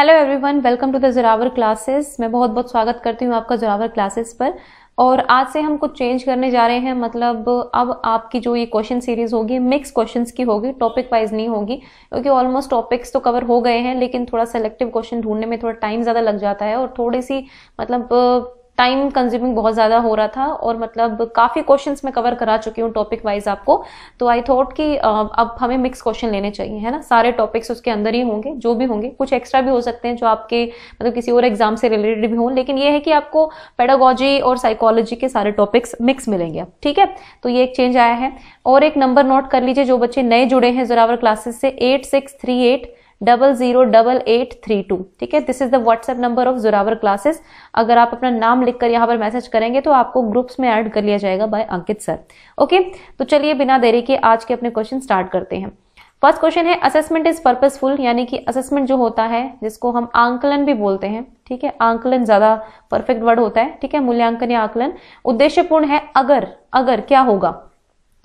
Hello everyone welcome to the Zorawar classes मैं बहुत बहुत स्वागत करती हूँ आपका जरावर क्लासेस पर और आज से हम कुछ चेंज करने जा रहे हैं मतलब अब आपकी जो ये क्वेश्चन सीरीज होगी मिक्स क्वेश्चंस की होगी टॉपिक वाइज नहीं होगी क्योंकि ऑलमोस्ट टॉपिक्स तो कवर हो गए हैं लेकिन थोड़ा सेलेक्टिव क्वेश्चन ढूंढने में थोड़ा टाइम ज़्यादा लग जाता है और थोड़ी सी मतलब टाइम कंज्यूमिंग बहुत ज़्यादा हो रहा था और मतलब काफ़ी क्वेश्चन मैं कवर करा चुकी हूँ टॉपिक वाइज आपको तो आई थॉट कि अब हमें मिक्स क्वेश्चन लेने चाहिए है ना सारे टॉपिक्स उसके अंदर ही होंगे जो भी होंगे कुछ एक्स्ट्रा भी हो सकते हैं जो आपके मतलब किसी और एग्जाम से रिलेटेड भी हों लेकिन ये है कि आपको पेडागोजी और साइकोलॉजी के सारे टॉपिक्स मिक्स मिलेंगे ठीक है तो ये एक चेंज आया है और एक नंबर नोट कर लीजिए जो बच्चे नए जुड़े हैं जोरावर क्लासेस से eight six three eight double zero double eight three two ठीक है this is the WhatsApp number of Zorawar classes अगर आप अपना नाम लिखकर यहाँ पर मैसेज करेंगे तो आपको ग्रुप्स में ऐड कर लिया जाएगा बाय अंकित सर ओके तो चलिए बिना देरी के आज के अपने क्वेश्चन स्टार्ट करते हैं फर्स्ट क्वेश्चन है असेसमेंट इज पर्पजफुल यानी कि असेसमेंट जो होता है जिसको हम आंकलन भी बोलते हैं ठीक है आंकलन ज्यादा परफेक्ट वर्ड होता है ठीक है मूल्यांकन या आंकलन उद्देश्यपूर्ण है अगर अगर क्या होगा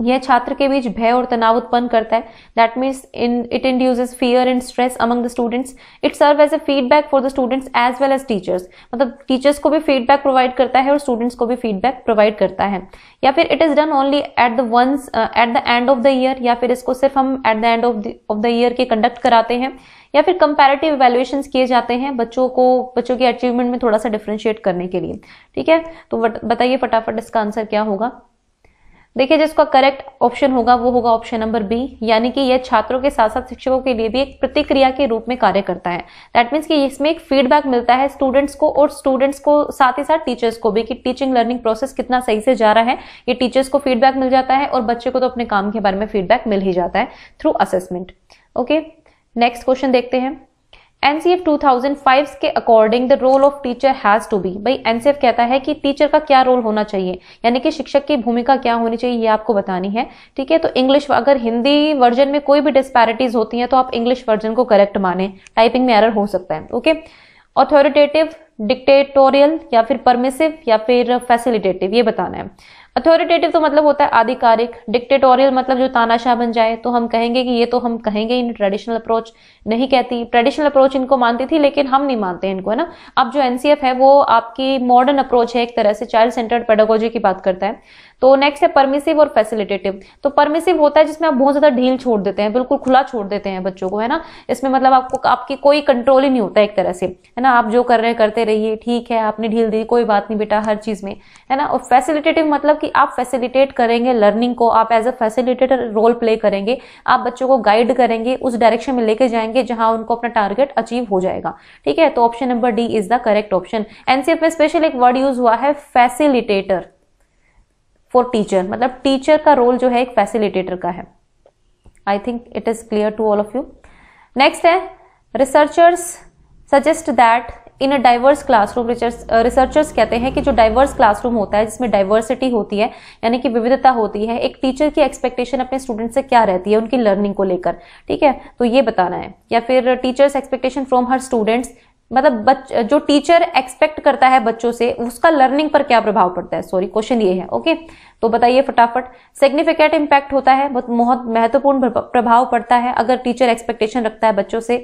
यह छात्र के बीच भय और तनाव उत्पन्न करता है that means in it induce fear and stress among the students it serve as a feedback for the students as well as teachers मतलब टीचर्स को भी फीडबैक प्रोवाइड करता है और स्टूडेंट्स को भी फीडबैक प्रोवाइड करता है या फिर it is done only at the once at the end of the year या फिर इसको सिर्फ हम at the end of of the year के कंडक्ट कराते हैं या फिर कंपेरेटिव इवेल्युएशन किए जाते हैं बच्चों को बच्चों के अचीवमेंट में थोड़ा सा डिफ्रेंशिएट करने के लिए ठीक है तो बताइए फटाफट इसका आंसर क्या होगा देखिए जिसका करेक्ट ऑप्शन होगा वो होगा ऑप्शन नंबर बी यानी कि यह छात्रों के साथ साथ शिक्षकों के लिए भी एक प्रतिक्रिया के रूप में कार्य करता है दैट मीन्स कि इसमें एक फीडबैक मिलता है स्टूडेंट्स को और स्टूडेंट्स को साथ ही साथ टीचर्स को भी कि टीचिंग लर्निंग प्रोसेस कितना सही से जा रहा है ये टीचर्स को फीडबैक मिल जाता है और बच्चे को तो अपने काम के बारे में फीडबैक मिल ही जाता है through assessment okay next question देखते हैं एनसीएफ 2005 के according the role of teacher has to be भाई एनसीएफ कहता है कि टीचर का क्या रोल होना चाहिए यानी कि शिक्षक की भूमिका क्या होनी चाहिए ये आपको बतानी है ठीक है तो इंग्लिश अगर हिंदी वर्जन में कोई भी डिस्पैरिटीज होती हैं तो आप इंग्लिश वर्जन को करेक्ट माने टाइपिंग में एरर हो सकता है ओके ऑथोरिटेटिव डिक्टेटोरियल या फिर परमिसिव या फिर फैसिलिटेटिव ये बताना है अथॉरिटेटिव तो मतलब होता है आधिकारिक डिक्टेटोरियल मतलब जो तानाशाह बन जाए तो हम कहेंगे कि ये तो हम कहेंगे इन ट्रेडिशनल अप्रोच नहीं कहती ट्रेडिशनल अप्रोच इनको मानती थी लेकिन हम नहीं मानते इनको है ना अब जो एनसीएफ है वो आपकी मॉडर्न अप्रोच है एक तरह से चाइल्ड सेंटर्ड पेडोगोजी की बात करता है तो नेक्स्ट है परमिसिव और फैसिलिटेटिव तो परमिसिव होता है जिसमें आप बहुत ज्यादा ढील छोड़ देते हैं बिल्कुल खुला छोड़ देते हैं बच्चों को है ना इसमें मतलब आपको आपकी कोई कंट्रोल ही नहीं होता एक तरह से है ना आप जो कर रहे हैं करते रहिए ठीक है आपने ढील दी कोई बात नहीं बेटा हर चीज में है ना और फैसिलिटेटिव मतलब कि आप फैसिलिटेट करेंगे लर्निंग को आप as a facilitator role play करेंगे आप बच्चों को गाइड करेंगे उस डायरेक्शन में लेके जाएंगे जहां उनको अपना टारगेट अचीव हो जाएगा ठीक है तो option number D is the correct option NCF में स्पेशल एक वर्ड यूज हुआ है फैसिलिटेटर फॉर टीचर मतलब टीचर का रोल जो है एक फैसिलिटेटर का है I think it is clear to all of you next है researchers suggest that in a diverse classroom researchers कहते हैं कि जो डाइवर्स क्लासरूम होता है जिसमें डाइवर्सिटी होती है यानी कि विविधता होती है एक टीचर की एक्सपेक्टेशन अपने स्टूडेंट से क्या रहती है उनकी लर्निंग को लेकर ठीक है तो ये बताना है या फिर teachers expectation from her students मतलब बच जो टीचर एक्सपेक्ट करता है बच्चों से उसका लर्निंग पर क्या प्रभाव पड़ता है सॉरी क्वेश्चन ये है ओके तो बताइए फटाफट सिग्निफिकेंट इम्पैक्ट होता है बहुत महत्वपूर्ण प्रभाव पड़ता है अगर टीचर एक्सपेक्टेशन रखता है बच्चों से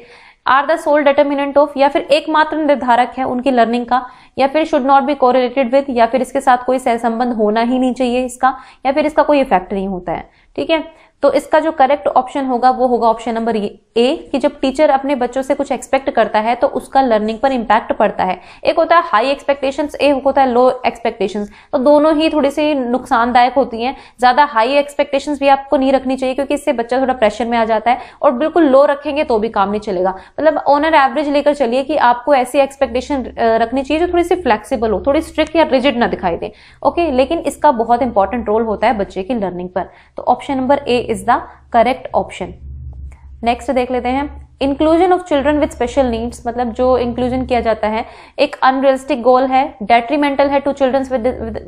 are the sole determinant of या फिर एकमात्र निर्धारक है उनकी लर्निंग का या फिर should not be correlated with या फिर इसके साथ कोई सहसंबंध होना ही नहीं चाहिए इसका या फिर इसका कोई इफेक्ट नहीं होता है ठीक है तो इसका जो करेक्ट ऑप्शन होगा वो होगा ऑप्शन नंबर ए कि जब टीचर अपने बच्चों से कुछ एक्सपेक्ट करता है तो उसका लर्निंग पर इम्पैक्ट पड़ता है एक होता है हाई एक्सपेक्टेशंस ए होता है लो एक्सपेक्टेशंस तो दोनों ही थोड़ी सी नुकसानदायक होती हैं ज़्यादा हाई एक्सपेक्टेशंस भी आपको नहीं रखनी चाहिए क्योंकि इससे बच्चा थोड़ा प्रेशर में आ जाता है और बिल्कुल लो रखेंगे तो भी काम नहीं चलेगा मतलब ओनर एवरेज लेकर चलिए कि आपको ऐसी एक्सपेक्टेशन रखनी चाहिए जो थोड़ी सी फ्लेक्सीबल हो थोड़ी स्ट्रिक्ट या रिजिड ना दिखाई दे ओके लेकिन इसका बहुत इंपॉर्टेंट रोल होता है बच्चे की लर्निंग पर तो option number A is the correct option next देख लेते हैं inclusion of children with special needs मतलब जो इंक्लूजन किया जाता है एक अनरियलिस्टिक गोल है डेट्रीमेंटल है टू चिल्ड्रन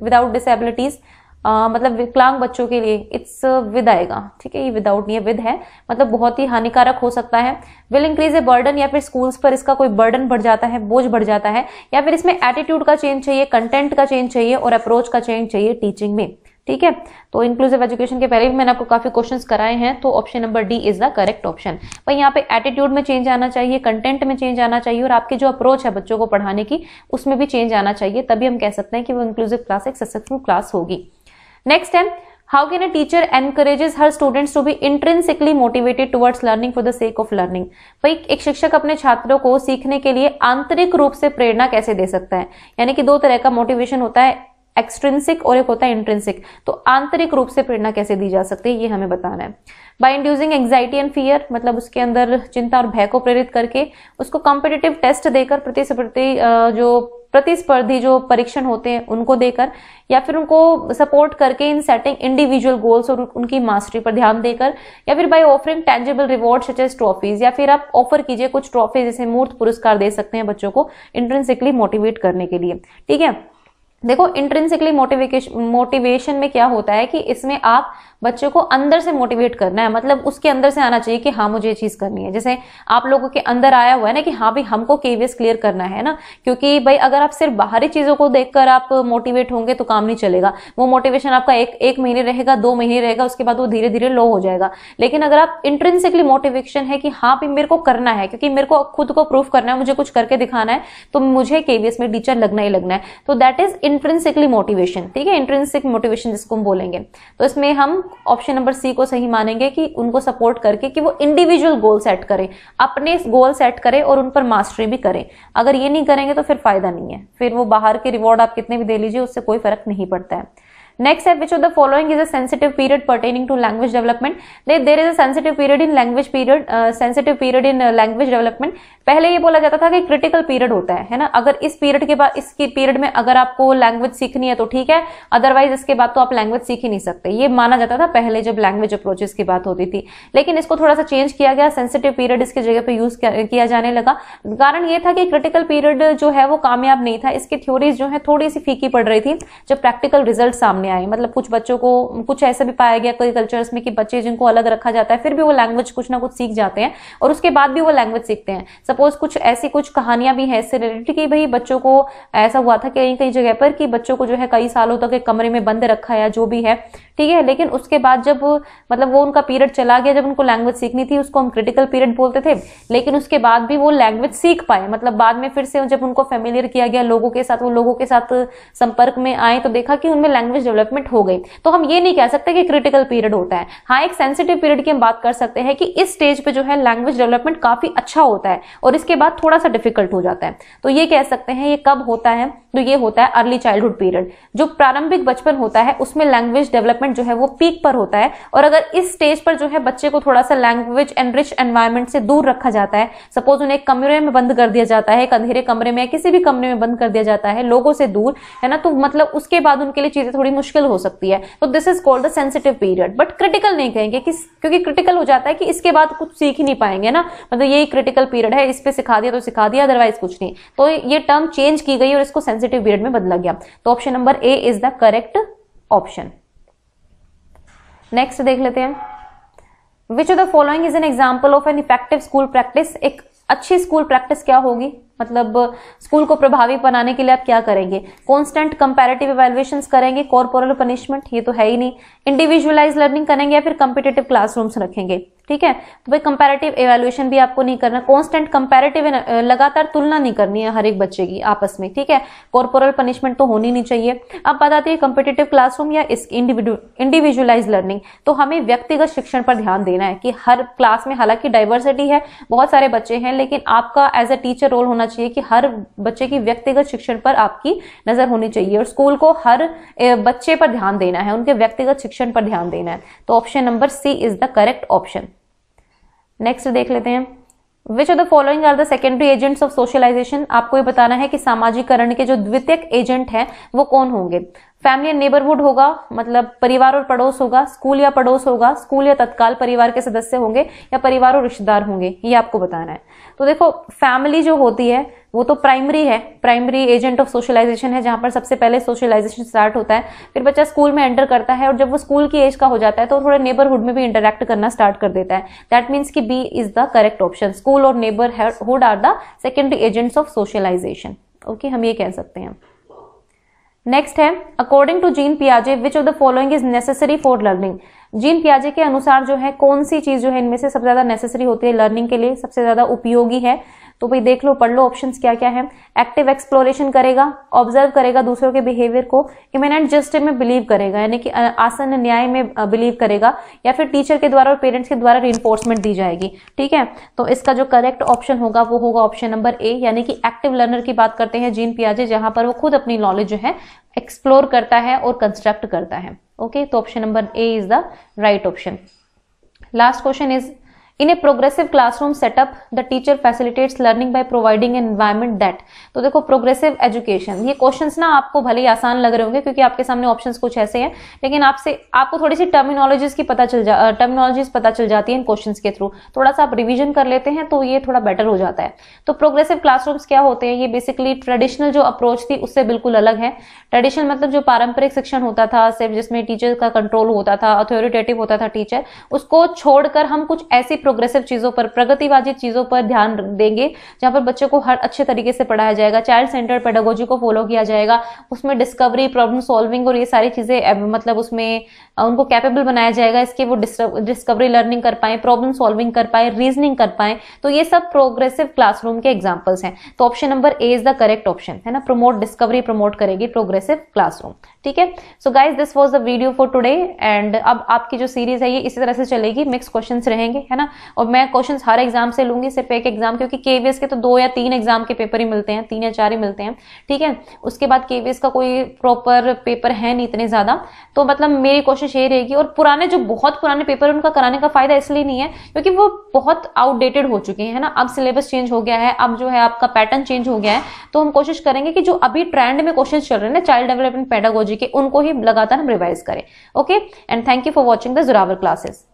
विदाउट डिसेबिलिटीज मतलब विकलांग बच्चों के लिए इट्स विद आएगा ठीक है ये विदाउट नहीं है विद है मतलब बहुत ही हानिकारक हो सकता है विल इंक्रीज ए बर्डन या फिर स्कूल्स पर इसका कोई बर्डन बढ़ जाता है बोझ बढ़ जाता है या फिर इसमें एटीट्यूड का चेंज चाहिए कंटेंट का चेंज चाहिए और अप्रोच का चेंज चाहिए टीचिंग में ठीक है तो इंक्लूसिव एजुकेशन के पहले भी मैंने आपको काफी क्वेश्चन कराए हैं तो option number D is the correct option भाई यहाँ पे एटीट्यूड में चेंज आना चाहिए कंटेंट में चेंज आना चाहिए और आपकी जो अप्रोच है बच्चों को पढ़ाने की उसमें भी चेंज आना चाहिए तभी हम कह सकते हैं कि वो इंक्लूसिव क्लास एक सक्सेसफुल क्लास होगी नेक्स्ट है how can a teacher encourages her students to be intrinsically motivated towards learning for the sake of learning भाई एक शिक्षक अपने छात्रों को सीखने के लिए आंतरिक रूप से प्रेरणा कैसे दे सकता है यानी कि दो तरह का मोटिवेशन होता है एक्सट्रेंसिक और एक होता है इंट्रेंसिक तो आंतरिक रूप से प्रेरणा कैसे दी जा सकती है ये हमें बताना है by inducing anxiety and fear मतलब उसके अंदर चिंता और भय को प्रेरित करके उसको कॉम्पिटेटिव टेस्ट देकर प्रतिस्पर्धी जो प्रतिस्पर्धी जो परीक्षण होते हैं उनको देकर या फिर उनको सपोर्ट करके इन सेटिंग इंडिविजुअल गोल्स और उनकी मास्टरी पर ध्यान देकर या फिर by offering tangible reward such as trophies या फिर आप ऑफर कीजिए कुछ ट्रॉफीज जैसे मूर्त पुरस्कार दे सकते हैं बच्चों को इंट्रेंसिकली मोटिवेट करने के लिए ठीक है देखो इंट्रेंसिकली मोटिवेशन मोटिवेशन में क्या होता है कि इसमें आप बच्चों को अंदर से मोटिवेट करना है मतलब उसके अंदर से आना चाहिए कि हाँ मुझे ये चीज़ करनी है जैसे आप लोगों के अंदर आया हुआ है ना कि हाँ भाई हमको केवीएस क्लियर करना है ना क्योंकि भाई अगर आप सिर्फ बाहरी चीज़ों को देखकर आप मोटिवेट होंगे तो काम नहीं चलेगा वो मोटिवेशन आपका एक एक महीने रहेगा दो महीने रहेगा उसके बाद वो धीरे धीरे लो हो जाएगा लेकिन अगर आप इंट्रेंसिकली मोटिवेशन है कि हाँ भाई मेरे को करना है क्योंकि मेरे को खुद को प्रूफ करना है मुझे कुछ करके दिखाना है तो मुझे केवीएस में टीचर लगना ही लगना है तो दैट इज इंट्रेंसिकली मोटिवेशन ठीक है इंट्रेंसिक मोटिवेशन जिसको हम बोलेंगे तो इसमें हम ऑप्शन नंबर सी को सही मानेंगे कि उनको सपोर्ट करके कि वो इंडिविजुअल गोल सेट करें अपने गोल सेट करें और उन पर मास्टरी भी करें अगर ये नहीं करेंगे तो फिर फायदा नहीं है फिर वो बाहर के रिवॉर्ड आप कितने भी दे लीजिए उससे कोई फर्क नहीं पड़ता है नेक्स्ट है which of the following is a sensitive period pertaining to language development? There is sensitive period in language period sensitive period in language development पहले ये बोला जाता था कि क्रिटिकल पीरियड होता है है ना अगर इस पीरियड के बाद इसके पीरियड में अगर आपको लैंग्वेज सीखनी है तो ठीक है अदरवाइज इसके बाद तो आप लैंग्वेज सीख ही नहीं सकते ये माना जाता था पहले जब लैंग्वेज अप्रोचेस की बात होती थी लेकिन इसको थोड़ा सा चेंज किया गया सेंसिटिव पीरियड इसके जगह पर यूज किया जाने लगा कारण ये था कि क्रिटिकल पीरियड जो है वो कामयाब नहीं था इसकी थ्योरीज जो है थोड़ी सी फीकी पड़ रही थी जब प्रैक्टिकल रिजल्ट सामने सामने आई मतलब कुछ बच्चों को कुछ ऐसा भी पाया गया कई कल्चर्स में कि बच्चे जिनको अलग रखा जाता है फिर भी वो लैंग्वेज कुछ ना कुछ सीख जाते हैं और उसके बाद भी वो लैंग्वेज सीखते हैं सपोज कुछ ऐसी कुछ कहानियां भी हैं इससे रिलेटेड कि भाई बच्चों को ऐसा हुआ था कहीं कहीं जगह पर कि बच्चों को जो है कई सालों तक एक कमरे में बंद रखा या जो भी है ठीक है लेकिन उसके बाद जब मतलब वो उनका पीरियड चला गया जब उनको लैंग्वेज सीखनी थी उसको हम क्रिटिकल पीरियड बोलते थे लेकिन उसके बाद भी वो लैंग्वेज सीख पाए मतलब बाद में फिर से जब उनको फेमिलियर किया गया लोगों के साथ वो लोगों के साथ संपर्क में आए तो देखा कि उनमें लैंग्वेज डेवलपमेंट हो गई तो हम ये नहीं कह सकते कि क्रिटिकल पीरियड होता है हाँ एक सेंसिटिव पीरियड की हम बात कर सकते हैं कि इस स्टेज पे जो है लैंग्वेज डेवलपमेंट काफी अच्छा होता है और इसके बाद थोड़ा सा डिफिकल्ट हो जाता है तो ये कह सकते हैं ये कब होता है तो ये होता है अर्ली चाइल्डहुड पीरियड जो प्रारंभिक बचपन होता है उसमें लैंग्वेज डेवलपमेंट जो है वो पीक पर होता है और अगर इस स्टेज पर जो है बच्चे को थोड़ा सा लैंग्वेज एंड रिच एनवायरमेंट से दूर रखा जाता है सपोज उन्हें एक कमरे में बंद कर दिया जाता है एक अंधेरे कमरे में किसी भी कमरे में बंद कर दिया जाता है लोगों से दूर है ना तो मतलब उसके बाद उनके लिए चीजें थोड़ी मुश्किल हो सकती है तो this is called the sensitive period but critical नहीं कहेंगे कि क्योंकि क्रिटिकल हो जाता है कि इसके बाद कुछ सीख ही नहीं पाएंगे ना मतलब यही क्रिटिकल पीरियड है इस पर सिखा दिया तो सिखा दिया अदरवाइज कुछ नहीं तो ये टर्म चेंज की गई और इसको सेंसिटिव पीरियड में बदला गया तो option number A is the correct option next देख लेते हैं which of the following is an example of an effective school practice एक अच्छी स्कूल प्रैक्टिस क्या होगी मतलब स्कूल को प्रभावी बनाने के लिए आप क्या करेंगे कॉन्स्टेंट कंपेरेटिव इवेल्युएशन करेंगे कॉर्पोरल पनिशमेंट ये तो है ही नहीं इंडिविजुअलाइज लर्निंग करेंगे या फिर कंपिटेटिव क्लासरूम्स रखेंगे ठीक है तो भाई कंपैरेटिव इवेल्युएशन भी आपको नहीं करना कांस्टेंट कंपैरेटिव लगातार तुलना नहीं करनी है हर एक बच्चे की आपस में ठीक है कॉर्पोरल पनिशमेंट तो होनी नहीं चाहिए अब बात आती है कंपिटेटिव क्लासरूम या इस इंडिविजुअलाइज लर्निंग तो हमें व्यक्तिगत शिक्षण पर ध्यान देना है कि हर क्लास में हालांकि डाइवर्सिटी है बहुत सारे बच्चे हैं लेकिन आपका एज अ टीचर रोल होना चाहिए कि हर बच्चे की व्यक्तिगत शिक्षण पर आपकी नजर होनी चाहिए और स्कूल को हर बच्चे पर ध्यान देना है उनके व्यक्तिगत शिक्षण पर ध्यान देना है तो option number C is the correct option next देख लेते हैं which of the following are the secondary agents of socialization आपको ये बताना है कि सामाजिकरण के जो द्वितीयक एजेंट हैं वो कौन होंगे फैमिली एंड नेबरहुड होगा मतलब परिवार और पड़ोस होगा स्कूल या पड़ोस होगा स्कूल या तत्काल परिवार के सदस्य होंगे या परिवार और रिश्तेदार होंगे ये आपको बताना है तो देखो फैमिली जो होती है वो तो प्राइमरी है प्राइमरी एजेंट ऑफ सोशलाइजेशन है जहाँ पर सबसे पहले सोशलाइजेशन स्टार्ट होता है फिर बच्चा स्कूल में एंटर करता है और जब वो स्कूल की एज का हो जाता है तो थोड़ा नेबरहुड में भी इंटरेक्ट करना स्टार्ट कर देता है दैट मीन्स कि B is the correct option school और neighbourhood are the secondary agents of socialisation okay हम ये कह सकते हैं नेक्स्ट है according to gene पियाजे which of the following is necessary for learning gene पियाजे के अनुसार जो है कौन सी चीज जो है इनमें से सबसे ज्यादा नेसेसरी होती है लर्निंग के लिए सबसे ज्यादा उपयोगी है तो भाई देख लो पढ़ लो ऑप्शन क्या क्या है एक्टिव एक्सप्लोरेशन करेगा ऑब्जर्व करेगा दूसरों के बिहेवियर को इमेनेंट जस्टिस में बिलीव करेगा यानी कि आसन न्याय में बिलीव करेगा या फिर टीचर के द्वारा और पेरेंट्स के द्वारा रिइंफोर्समेंट दी जाएगी ठीक है तो इसका जो करेक्ट ऑप्शन होगा वो होगा ऑप्शन नंबर ए यानी कि एक्टिव लर्नर की बात करते हैं जीन पियाजे जहां पर वो खुद अपनी नॉलेज जो है एक्सप्लोर करता है और कंस्ट्रक्ट करता है okay so option number a is the right option last question is in a progressive classroom setup the teacher facilitates learning by providing an environment तो देखो प्रोग्रेसिव एजुकेशन ये क्वेश्चंस ना आपको भले ही आसान लग रहे होंगे क्योंकि आपके सामने ऑप्शंस कुछ ऐसे हैं लेकिन आपसे आपको थोड़ी सी टर्मिनोलॉजीज की पता चल जा टर्मिनोलॉजीज पता चल जाती है इन क्वेश्चन के थ्रू थोड़ा सा आप रिविजन कर लेते हैं तो ये थोड़ा बेटर हो जाता है तो प्रोग्रेसिव क्लासरूम्स क्या होते हैं ये बेसिकली ट्रेडिशनल जो अप्रोच थी उससे बिल्कुल अलग है ट्रेडिशनल मतलब जो पारंपरिक शिक्षण होता था सिर्फ जिसमें टीचर का कंट्रोल होता था अथोरिटेटिव होता था टीचर उसको छोड़कर हम कुछ ऐसी प्रोग्रेसिव चीज़ों पर प्रगतिवादी चीज़ों पर ध्यान देंगे जहां पर बच्चों को हर अच्छे तरीके से पढ़ाया जाएगा चाइल्ड सेंटर पेडागोजी को फॉलो किया जाएगा उसमें डिस्कवरी प्रॉब्लम सॉल्विंग और ये सारी चीज़ें मतलब उसमें उनको कैपेबल बनाया जाएगा इसके वो डिस्कवरी लर्निंग कर पाए प्रॉब्लम सॉल्विंग कर पाए रीजनिंग कर पाए तो ये सब प्रोग्रेसिव क्लासरूम के एग्जाम्पल्स हैं तो option number A is the correct option है ना प्रमोट डिस्कवरी प्रमोट करेगी प्रोग्रेसिव क्लासरूम ठीक है so guys this was the video for today and अब आपकी जो सीरीज है ये इसी तरह से चलेगी मिक्स क्वेश्चन रहेंगे है ना और मैं क्वेश्चन हर एग्जाम से लूंगी सिर्फ एक एग्जाम क्योंकि केवीएस के तो दो या तीन एग्जाम के पेपर ही मिलते हैं तीन या चार ही मिलते हैं ठीक है उसके बाद केवीएस का कोई प्रॉपर पेपर है नहीं इतने ज्यादा तो मतलब मेरी कोशिश ये रहेगी और पुराने जो बहुत पुराने पेपर उनका कराने का फायदा इसलिए नहीं है क्योंकि वो बहुत आउटडेटेड हो चुके हैं ना अब सिलेबस चेंज हो गया है अब जो है आपका पैटर्न चेंज हो गया है तो हम कोशिश करेंगे कि जो अभी ट्रेंड में क्वेश्चन चल रहे हैं ना चाइल्ड डेवलपमेंट पेडागोजी के उनको ही लगातार हम रिवाइज करें okay and thank you for watching the Zorawar classes